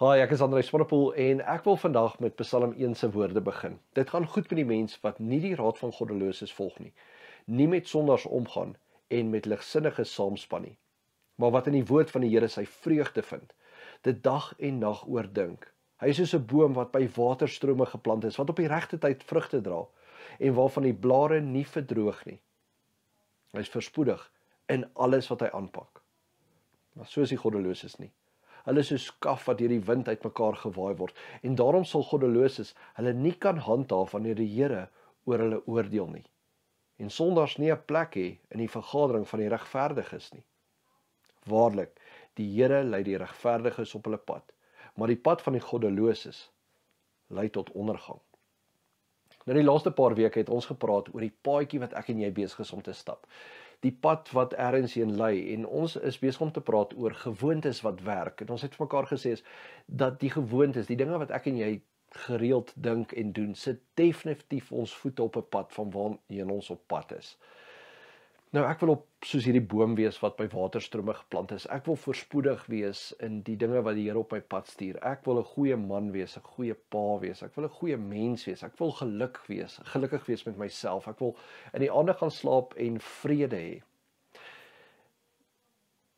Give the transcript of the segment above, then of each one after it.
Hi, ek is Andreus Swanepoel en ek wil vandag met Psalm 1 se woorde begin. Dit gaan goed met die mens wat nie die raad van goddeloses volg nie, nie met sondaars omgaan en met ligsinnige saamspan nie, maar wat in die woord van die Here sy vreugde vind, dit dag en nag oordink. Hy is soos 'n boom wat by waterstrome geplant is, wat op die regte tyd vrugte dra en waarvan die blare nie verdroog nie. Hy is verspoedig in alles wat hy aanpak. Maar so is die goddeloses nie hulle soos skaf wat deur die wind uitmekaar gewaaai word en daarom sal goddeloses hulle nie kan handhaaf wanneer die Here oor hulle oordeel nie en sondaars nie 'n plek hê in die vergadering van die regverdiges nie waarlik die Here lei die regverdiges op hulle pad maar die pad van die goddeloses lei tot ondergang nou die laaste paar weke het ons gepraat oor die paadjie wat ek en jy besig is om te stap die pad wat ergens heen lei en ons is besig om te praat oor gewoontes wat werk en ons het vir mekaar gesê is dat die gewoontes, die dinge wat ek en jy gereeld dink en doen, sit definitief ons voete op 'n pad van waar ons op pad is. Nou ek wil op soos hierdie boom wees wat by waterstrome geplant is. Ek wil voorspoedig wees in die dinge wat die Here op my pad stuur. Ek wil 'n goeie man wees, 'n goeie pa wees. Ek wil 'n goeie mens wees. Ek wil gelukkig wees, gelukkig wees met myself. Ek wil in die aande gaan slaap en vrede hê.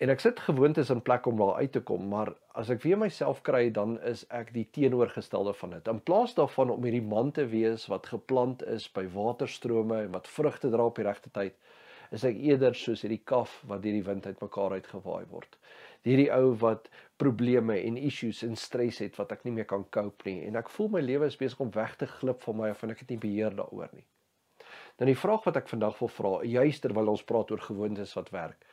En ek sit gewoontes in plek om daar uit te kom, maar as ek weer myself kry, dan is ek die teenoorgestelde van dit. In plaas daarvan om hierdie man te wees wat geplant is by waterstrome en wat vrugte dra op die regte tyd, is ek eerder soos hierdie kaf wat deur die wind uitmekaar uitgewaai word. Hierdie ou wat probleme en issues en stres het wat ek nie meer kan cope nie en ek voel my lewe is besig om weg te glip van my af en ek het nie beheer daaroor nie. Dan nou, die vraag wat ek vandag wil vra, juister wil ons praat oor gewoontes wat werk.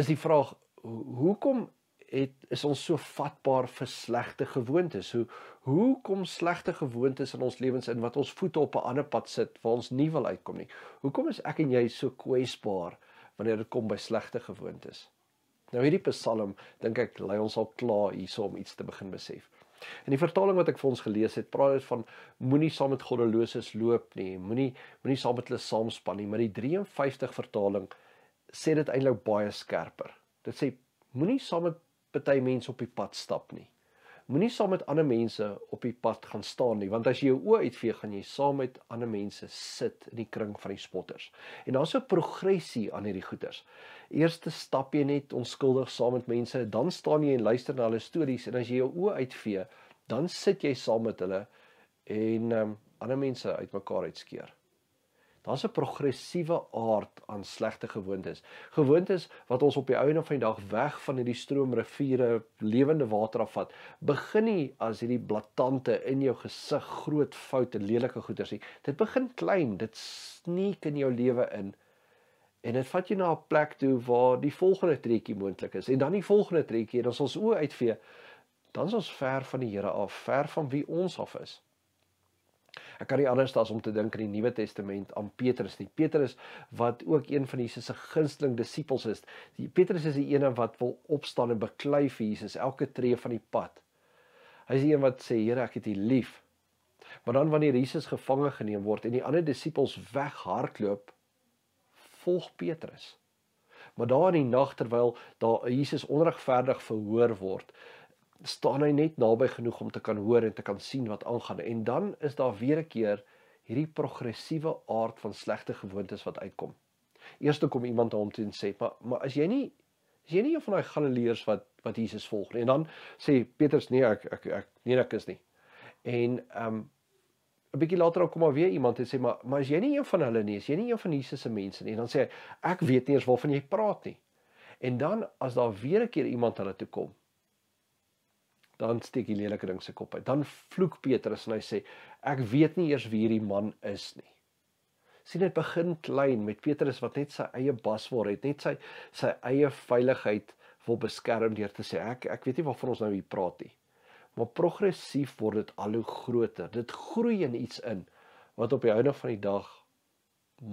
Is die vraag hoekom het is ons so vatbaar vir slegte gewoontes. Hoe hoe kom slegte gewoontes in ons lewens in wat ons voete op 'n ander pad sit waar ons nie wil uitkom nie? Hoekom is ek en jy so kwesbaar wanneer dit kom by slegte gewoontes? Nou hierdie Psalm dink ek lei ons al klaar hierso om iets te begin besef. In die vertaling wat ek vir ons gelees het, praat dit van moenie saam met goddeloses loop nie, moenie moenie saam met hulle saamspan nie, maar die 53 vertaling sê dit eintlik baie skerper. Dit sê moenie saam met party mense op die pad stap nie. Moenie saam met ander mense op die pad gaan staan nie, want as jy jou oë uitvee, gaan jy saam met ander mense sit in die kring van die spotters. En daar's 'n progressie aan hierdie goeters. Eerste stap jy net onskuldig saam met mense, dan staan jy en luister na hulle stories en as jy jou oë uitvee, dan sit jy saam met hulle en um, ander mense uitmekaar uitskeer. Daar's 'n progressiewe aard aan slegte gewoontes. Gewoontes wat ons op die ou en van die dag weg van hierdie stroomriviere lewende water afvat, begin nie as hierdie blaatante in jou gesig groot foute, lelike goeters nie. Dit begin klein, dit sneek in jou lewe in en dit vat jou na 'n plek toe waar die volgende treukie moontlik is en dan die volgende treukie, dan sal ons oë uitvee. Dan is ons ver van die Here af, ver van wie ons af is. Ek kan nie anders as om te dink aan die Nuwe Testament aan Petrus nie. Petrus wat ook een van Jesus se gunsteling disippels is. Die Petrus is die een wat wil opstaan en beklei vir Jesus elke tree van die pad. Hy is die een wat sê Here, ek het U lief. Maar dan wanneer Jesus gevange geneem word en die ander disippels weghardloop, volg Petrus. Maar daar in die nag terwyl daar Jesus onregverdig verhoor word, staan hy net naby genoeg om te kan hoor en te kan sien wat aangaan. En dan is daar weer 'n keer hierdie progressiewe aard van slegte gewoontes wat uitkom. Eers kom iemand na hom toe en sê, "Maar maar as jy nie as jy nie een van daai Galileërs wat wat Jesus volg nie." En dan sê Petrus, "Nee, ek ek ek nee, ek is nie." En ehm um, 'n bietjie later kom maar weer iemand en sê, "Maar maar as jy nie een van hulle nie, as jy nie een van Jesus se mense nie." En dan sê hy, "Ek weet nie eens waarvan jy praat nie." En dan as daar weer 'n keer iemand hulle toe kom, dan steek die lelike ding sy kop uit. Dan vloek Petrus en hy sê: "Ek weet nie eers wie hierdie man is nie." Sien dit begin klein met Petrus wat net sy eie bas wil red, net sy sy eie veiligheid wil beskerm deur te sê: "Ek ek weet nie waarvan ons nou hier praat nie." Maar progressief word dit al hoe groter. Dit groei in iets in wat op die einde van die dag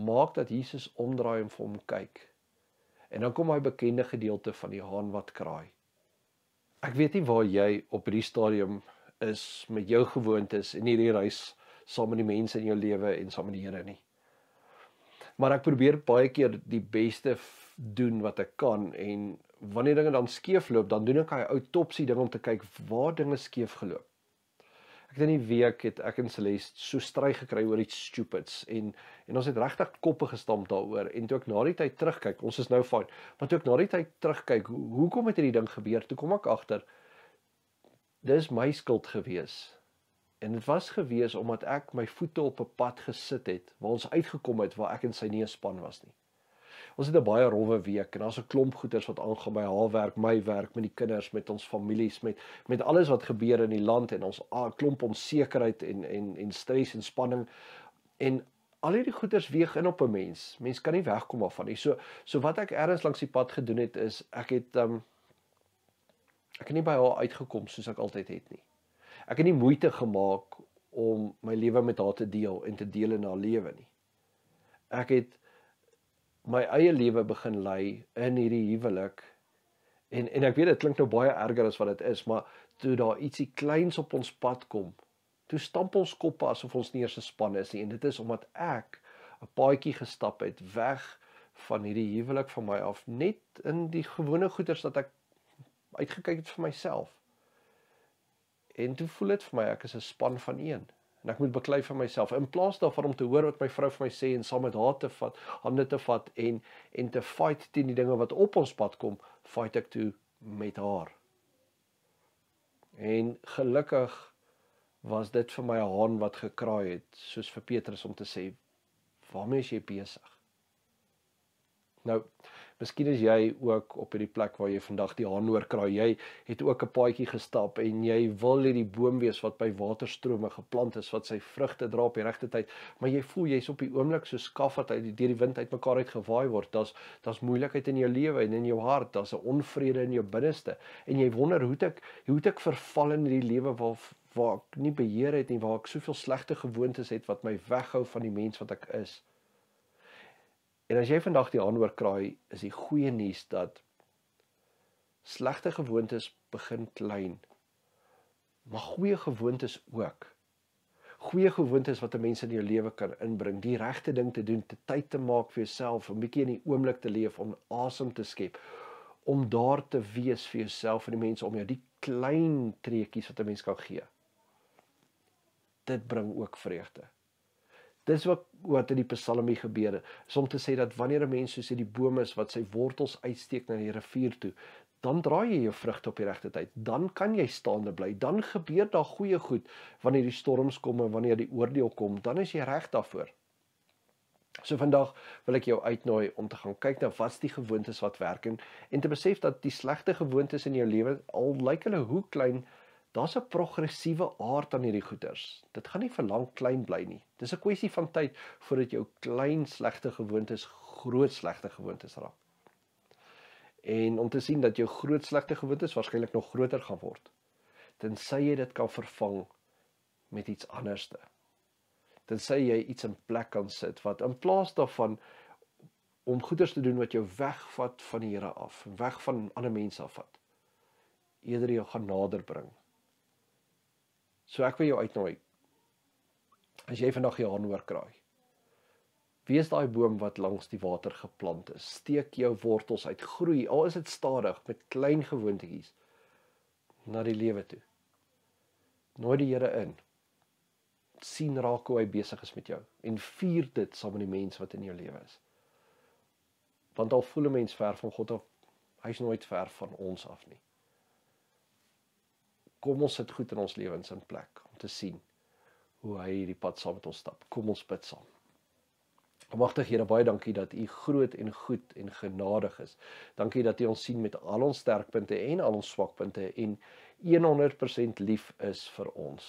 maak dat Jesus omdraai en vir hom kyk. En dan kom hy bekende gedeelte van die haan wat kraai ek weet nie waar jy op hierdie stadium is met jou gewoontes en hierdie reis saam met die mense in jou lewe en saam met die Here nie. Maar ek probeer baie keer die beste doen wat ek kan en wanneer dinge dan skeefloop, dan doen ek 'n ou topsie ding om te kyk waar dinge skeef geloop ek het in die week het ek en Celeste so stry gekry oor iets stupids en en ons het regtig koppe gestamp daaroor en toe ek na die tyd terugkyk, ons is nou fyn, maar toe ek na die tyd terugkyk, ho hoekom het hierdie ding gebeur? Toe kom ek agter dis my skuld gewees. En dit was gewees omdat ek my voete op 'n pad gesit het waar ons uitgekom het waar ek in sy neus span was nie. Ons het 'n baie rowwe week en daar's 'n klomp goeders wat aangaan by haar werk, my werk, met die kinders, met ons families, met met alles wat gebeur in die land en ons 'n klomp onsekerheid en en en stres en spanning en al hierdie goeders weeg in op 'n mens. Mens kan nie wegkom daarvan nie. So so wat ek eers langs die pad gedoen het is ek het um ek het nie by haar uitgekom soos ek altyd het nie. Ek het nie moeite gemaak om my lewe met haar te deel en te deel in haar lewe nie. Ek het my eie lewe begin lei in hierdie huwelik. En en ek weet dit klink nou baie erger as wat dit is, maar toe daar ietsie kleins op ons pad kom, toe stamp ons koppe asof ons nie eers 'n span is nie en dit is omdat ek 'n paadjie gestap het weg van hierdie huwelik van my af net in die gewone goeders dat ek uitgekyk het vir myself. En toe voel dit vir my ek is 'n span van 1 en ek moet beklei vir myself in plaas daarvan om te hoor wat my vrou vir my sê en saam met haar te vat, hande te vat en en te fight teen die dinge wat op ons pad kom, fight ek toe met haar. En gelukkig was dit vir my 'n haan wat gekraai het, soos vir Petrus om te sê, "Waarmee is jy besig?" Nou, miskien is jy ook op hierdie plek waar jy vandag die haan oorkraai. Jy het ook 'n paadjie gestap en jy wil hierdie boom wees wat by waterstrome geplant is wat sy vrugte dra op die regte tyd, maar jy voel jy's op die oomblik so skaf wat uit deur die wind uitmekaar uitgewaai word. Daar's daar's moeilikheid in jou lewe en in jou hart, daar's 'n onvrede in jou binneste en jy wonder hoe ek hoe het ek verval in hierdie lewe waar waar ek nie beheer het nie, waar ek soveel slegte gewoontes het wat my weghou van die mens wat ek is. En as jy vandag die aanhoor kraai, is die goeie nuus dat slegte gewoontes begin klein. Maar goeie gewoontes ook. Goeie gewoontes wat 'n mens in jou lewe kan inbring, die regte ding te doen, te tyd te maak vir jouself, 'n bietjie in die oomblik te leef, om asem te skep, om daar te wees vir jouself en die mense om jou, die klein treukies wat 'n mens kan gee. Dit bring ook vreugde. Dis wat wat in die Psalmie gebeur het. Is om te sê dat wanneer 'n mens soos hierdie boom is wat sy wortels uitsteek na die rivier toe, dan draai jy jou vrugte op die regte tyd. Dan kan jy staande bly. Dan gebeur daar goeie goed wanneer die storms kom en wanneer die oordeel kom, dan is jy reg daarvoor. So vandag wil ek jou uitnooi om te gaan kyk na wat die gewoontes wat werk en te besef dat die slegte gewoontes in jou lewe al lyk hulle hoe klein Daar's 'n progressiewe aard aan hierdie goeters. Dit gaan nie vir lank klein bly nie. Dis 'n kwessie van tyd voordat jou klein slegte gewoontes groot slegte gewoontes raak. En om te sien dat jou groot slegte gewoontes waarskynlik nog groter gaan word, tensy jy dit kan vervang met iets anderste. Tensy jy iets in plek kan sit wat in plaas daarvan om goeders te doen wat jou wegvat van die Here af, weg van ander mense afvat, eerder jou gaan naderbring So ek wil jou uitnooi. As jy vandag hier aan hoor kraai. Wees daai boom wat langs die water geplant is. Steek jou wortels uit, groei, al is dit stadig met klein gewoontetjies na die lewe toe. Nooi die Here in. sien raak hoe hy besig is met jou en vier dit saam met die mense wat in jou lewe is. Want al voel 'n mens ver van God of hy's nooit ver van ons af nie kom ons sit goed in ons lewens in plek om te sien hoe hy hierdie pad saam met ons stap. Kom ons bid saam. Almagtige Here, baie dankie dat U groot en goed en genadig is. Dankie dat U ons sien met al ons sterkpunte en al ons swakpunte en 100% lief is vir ons.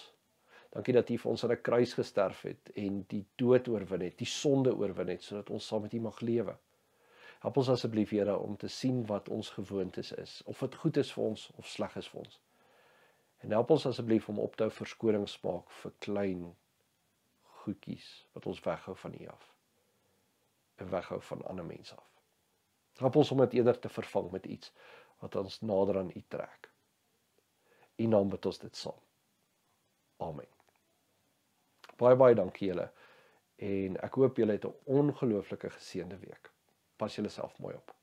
Dankie dat U vir ons aan 'n kruis gesterf het en die dood oorwin het, die sonde oorwin het sodat ons saam met U mag lewe. Help ons asseblief Here om te sien wat ons gewoontes is, of dit goed is vir ons of sleg is vir ons. En help ons asseblief om op te hou verskonings maak vir klein goedjies wat ons weghou van U af. En weghou van ander mense af. Help ons om dit eerder te vervang met iets wat ons nader aan U trek. In naam bid ons dit saam. Amen. Baie baie dankie julle en ek hoop julle het 'n ongelooflike geseënde week. Pas julleself mooi op.